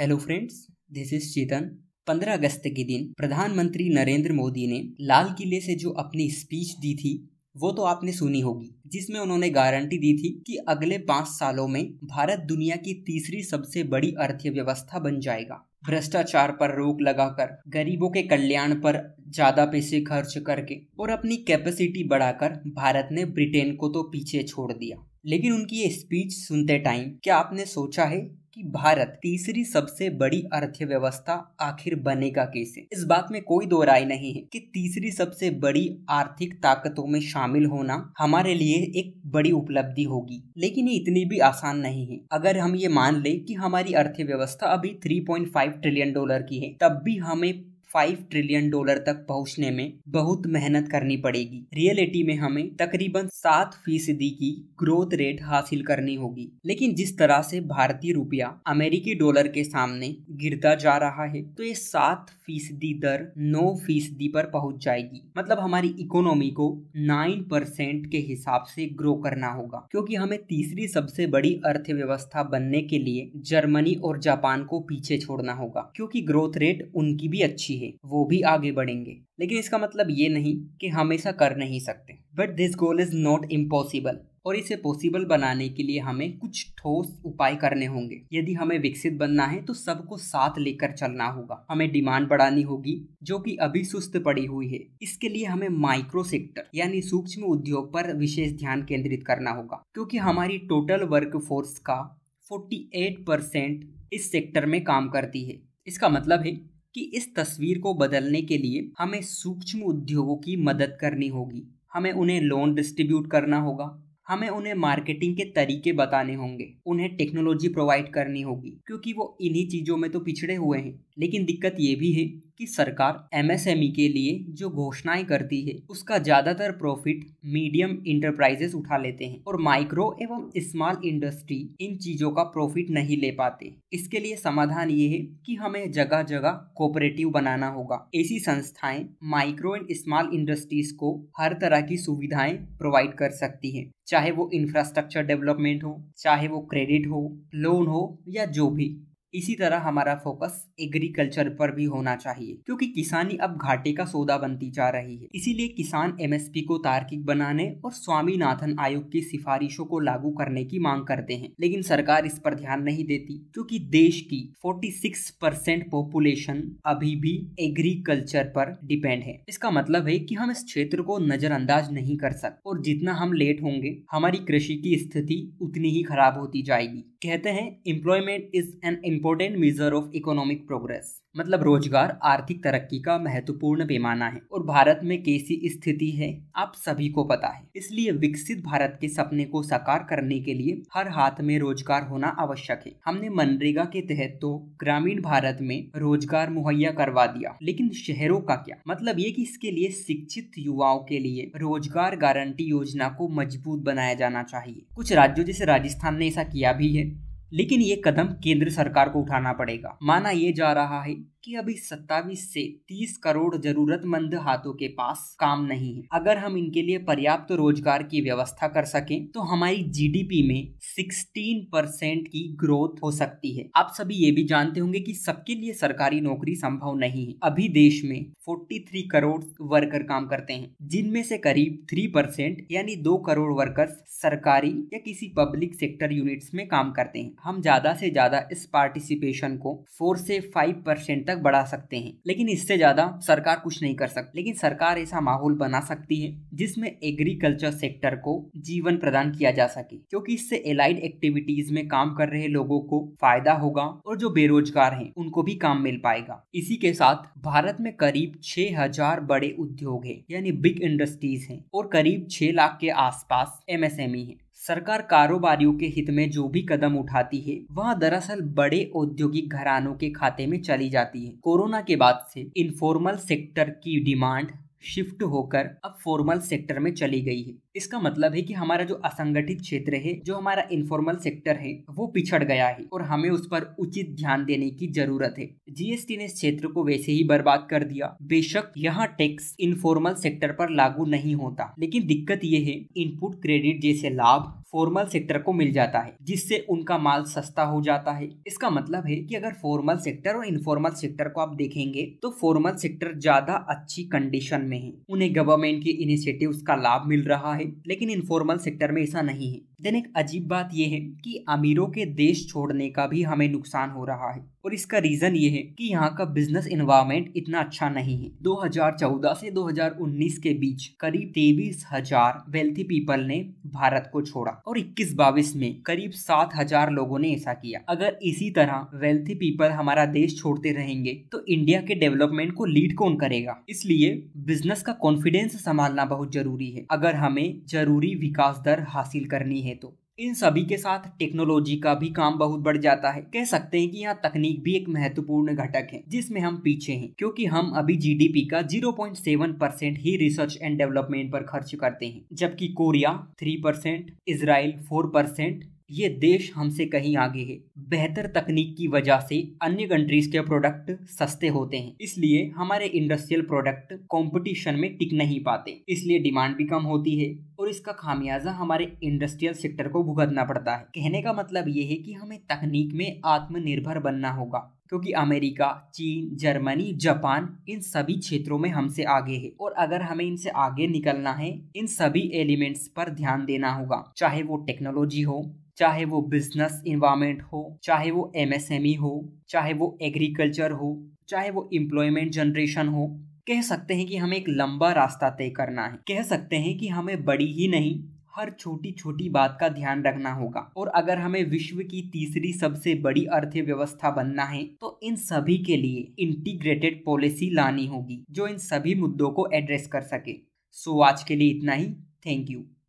hello friends this is Chetan 15 अगस्त के दिन प्रधानमंत्री नरेंद्र मोदी ने लाल किले से जो अपनी स्पीच दी थी वो तो आपने सुनी होगी जिसमें उन्होंने गारंटी दी थी कि अगले पाँच सालों में भारत दुनिया की तीसरी सबसे बड़ी अर्थव्यवस्था बन जाएगा भ्रष्टाचार पर रोक लगाकर गरीबों के कल्याण पर ज्यादा पैसे खर्च करके और अपनी कैपेसिटी बढ़ाकर भारत ने ब्रिटेन को तो पीछे छोड़ दिया लेकिन उनकी ये स्पीच सुनते टाइम क्या आपने सोचा है कि भारत तीसरी सबसे बड़ी अर्थव्यवस्था आखिर बनेगा कैसे इस बात में कोई दो राय नहीं है कि तीसरी सबसे बड़ी आर्थिक ताकतों में शामिल होना हमारे लिए एक बड़ी उपलब्धि होगी लेकिन ये इतनी भी आसान नहीं है अगर हम ये मान ले कि हमारी अर्थव्यवस्था अभी 3.5 ट्रिलियन डॉलर की है तब भी हमें फाइव ट्रिलियन डॉलर तक पहुंचने में बहुत मेहनत करनी पड़ेगी रियलिटी में हमें तकरीबन सात फीसदी की ग्रोथ रेट हासिल करनी होगी लेकिन जिस तरह से भारतीय रुपया अमेरिकी डॉलर के सामने गिरता जा रहा है तो ये सात फीसदी दर नौ फीसदी पर पहुंच जाएगी मतलब हमारी इकोनॉमी को नाइन परसेंट के हिसाब से ग्रो करना होगा क्योंकि हमें तीसरी सबसे बड़ी अर्थव्यवस्था बनने के लिए जर्मनी और जापान को पीछे छोड़ना होगा क्योंकि ग्रोथ रेट उनकी भी अच्छी है हैं वो भी आगे बढ़ेंगे लेकिन इसका मतलब ये नहीं कि हमेशा कर नहीं सकते but this goal is not impossible और इसे पॉसिबल बनाने के लिए हमें कुछ ठोस उपाय करने होंगे यदि हमें विकसित बनना है तो सबको साथ लेकर चलना होगा हमें डिमांड बढ़ानी होगी जो कि अभी सुस्त पड़ी हुई है इसके लिए हमें माइक्रो सेक्टर यानी सूक्ष्म उद्योग पर विशेष ध्यान केंद्रित करना होगा क्योंकि हमारी टोटल वर्क फोर्स का 48 परसेंट इस सेक्टर में काम करती है इसका मतलब है कि इस तस्वीर को बदलने के लिए हमें सूक्ष्म उद्योगों की मदद करनी होगी हमें उन्हें लोन डिस्ट्रीब्यूट करना होगा हमें उन्हें मार्केटिंग के तरीके बताने होंगे उन्हें टेक्नोलॉजी प्रोवाइड करनी होगी क्योंकि वो इन्हीं चीज़ों में तो पिछड़े हुए हैं लेकिन दिक्कत ये भी है कि सरकार एमएसएमई e के लिए जो घोषणाएं करती है उसका ज़्यादातर प्रॉफिट मीडियम इंटरप्राइजेस उठा लेते हैं और माइक्रो एवं स्मॉल इंडस्ट्री इन चीज़ों का प्रॉफिट नहीं ले पाते इसके लिए समाधान ये है कि हमें जगह जगह कोऑपरेटिव बनाना होगा ऐसी संस्थाएं माइक्रो एंड स्मॉल इंडस्ट्रीज को हर तरह की सुविधाएं प्रोवाइड कर सकती है चाहे वो इंफ्रास्ट्रक्चर डेवलपमेंट हो चाहे वो क्रेडिट हो लोन हो या जो भी इसी तरह हमारा फोकस एग्रीकल्चर पर भी होना चाहिए क्योंकि किसानी अब घाटे का सौदा बनती जा रही है इसीलिए किसान एमएसपी को तार्किक बनाने और स्वामीनाथन आयोग की सिफारिशों को लागू करने की मांग करते हैं लेकिन सरकार इस पर ध्यान नहीं देती क्योंकि देश की 46 परसेंट पॉपुलेशन अभी भी एग्रीकल्चर पर डिपेंड है इसका मतलब है की हम इस क्षेत्र को नजरअंदाज नहीं कर सकते और जितना हम लेट होंगे हमारी कृषि की स्थिति उतनी ही खराब होती जाएगी कहते हैं employment is an important measure of economic progress मतलब रोजगार आर्थिक तरक्की का महत्वपूर्ण पैमाना है और भारत में कैसी स्थिति है आप सभी को पता है इसलिए विकसित भारत के सपने को साकार करने के लिए हर हाथ में रोजगार होना आवश्यक है हमने मनरेगा के तहत तो ग्रामीण भारत में रोजगार मुहैया करवा दिया लेकिन शहरों का क्या मतलब ये कि इसके लिए शिक्षित युवाओं के लिए रोजगार गारंटी योजना को मजबूत बनाया जाना चाहिए कुछ राज्यों जैसे राजस्थान ने ऐसा किया भी है लेकिन ये कदम केंद्र सरकार को उठाना पड़ेगा माना यह जा रहा है कि अभी सत्तावीस से तीस करोड़ जरूरतमंद हाथों के पास काम नहीं है अगर हम इनके लिए पर्याप्त रोजगार की व्यवस्था कर सके तो हमारी जीडीपी में सिक्सटीन परसेंट की ग्रोथ हो सकती है आप सभी ये भी जानते होंगे कि सबके लिए सरकारी नौकरी संभव नहीं है अभी देश में 43 करोड़ वर्कर काम करते हैं जिनमें से करीब 3 परसेंट यानी 2 करोड़ वर्कर सरकारी या किसी पब्लिक सेक्टर यूनिट्स में काम करते हैं हम ज्यादा से ज्यादा इस पार्टिसिपेशन को फोर से फाइव परसेंट तक बढ़ा सकते हैं लेकिन इससे ज्यादा सरकार कुछ नहीं कर सकती लेकिन सरकार ऐसा माहौल बना सकती है जिसमें एग्रीकल्चर सेक्टर को जीवन प्रदान किया जा सके क्योंकि इससे एलाइड एक्टिविटीज में काम कर रहे लोगों को फायदा होगा और जो बेरोजगार हैं उनको भी काम मिल पाएगा इसी के साथ भारत में करीब छह हजार बड़े उद्योग है यानी बिग इंडस्ट्रीज है और करीब छह लाख के आसपास एमएसएमई e है सरकार कारोबारियों के हित में जो भी कदम उठाती है वह दरअसल बड़े औद्योगिक घरानों के खाते में चली जाती है कोरोना के बाद से इनफॉर्मल सेक्टर की डिमांड शिफ्ट होकर अब फॉर्मल सेक्टर में चली गई है इसका मतलब है कि हमारा जो असंगठित क्षेत्र है जो हमारा इनफॉर्मल सेक्टर है वो पिछड़ गया है और हमें उस पर उचित ध्यान देने की जरूरत है जीएसटी ने इस क्षेत्र को वैसे ही बर्बाद कर दिया बेशक यहाँ टैक्स इनफॉर्मल सेक्टर पर लागू नहीं होता लेकिन दिक्कत ये है इनपुट क्रेडिट जैसे लाभ फॉर्मल सेक्टर को मिल जाता है जिससे उनका माल सस्ता हो जाता है इसका मतलब है कि अगर फॉर्मल सेक्टर और इनफॉर्मल सेक्टर को आप देखेंगे तो फॉर्मल सेक्टर ज्यादा अच्छी कंडीशन में है उन्हें गवर्नमेंट के इनिशिएटिव्स का लाभ मिल रहा है है लेकिन इनफॉर्मल सेक्टर में ऐसा नहीं है देन एक अजीब बात यह है कि अमीरों के देश छोड़ने का भी हमें नुकसान हो रहा है और इसका रीजन ये है कि यहाँ का बिजनेस इन्वायरमेंट इतना अच्छा नहीं है 2014 से 2019 के बीच करीब तेईस हजार वेल्थी पीपल ने भारत को छोड़ा और इक्कीस बाईस में करीब सात हजार लोगों ने ऐसा किया अगर इसी तरह वेल्थी पीपल हमारा देश छोड़ते रहेंगे तो इंडिया के डेवलपमेंट को लीड कौन करेगा इसलिए बिजनेस का कॉन्फिडेंस संभालना बहुत जरूरी है अगर हमें जरूरी विकास दर हासिल करनी है हैं तो इन सभी के साथ टेक्नोलॉजी का भी काम बहुत बढ़ जाता है कह सकते हैं कि यहाँ तकनीक भी एक महत्वपूर्ण घटक है जिसमें हम पीछे हैं क्योंकि हम अभी जीडीपी का 0.7 परसेंट ही रिसर्च एंड डेवलपमेंट पर खर्च करते हैं जबकि कोरिया 3 परसेंट इसराइल 4 परसेंट ये देश हमसे कहीं आगे है बेहतर तकनीक की वजह से अन्य कंट्रीज के प्रोडक्ट सस्ते होते हैं इसलिए हमारे इंडस्ट्रियल प्रोडक्ट कंपटीशन में टिक नहीं पाते इसलिए डिमांड भी कम होती है इसका खामियाजा हमारे इंडस्ट्रियल सेक्टर को भुगतना पड़ता है कहने का मतलब ये है कि हमें तकनीक में आत्मनिर्भर बनना होगा क्योंकि अमेरिका चीन जर्मनी जापान इन सभी क्षेत्रों में हमसे आगे है और अगर हमें इनसे आगे निकलना है इन सभी एलिमेंट्स पर ध्यान देना होगा चाहे वो टेक्नोलॉजी हो चाहे वो बिजनेस इन्वायरमेंट हो चाहे वो एमएसएमई हो चाहे वो एग्रीकल्चर हो चाहे वो एम्प्लॉयमेंट जनरेशन हो कह सकते हैं कि हमें एक लंबा रास्ता तय करना है कह सकते हैं कि हमें बड़ी ही नहीं हर छोटी छोटी बात का ध्यान रखना होगा और अगर हमें विश्व की तीसरी सबसे बड़ी अर्थव्यवस्था बनना है तो इन सभी के लिए इंटीग्रेटेड पॉलिसी लानी होगी जो इन सभी मुद्दों को एड्रेस कर सके सो आज के लिए इतना ही थैंक यू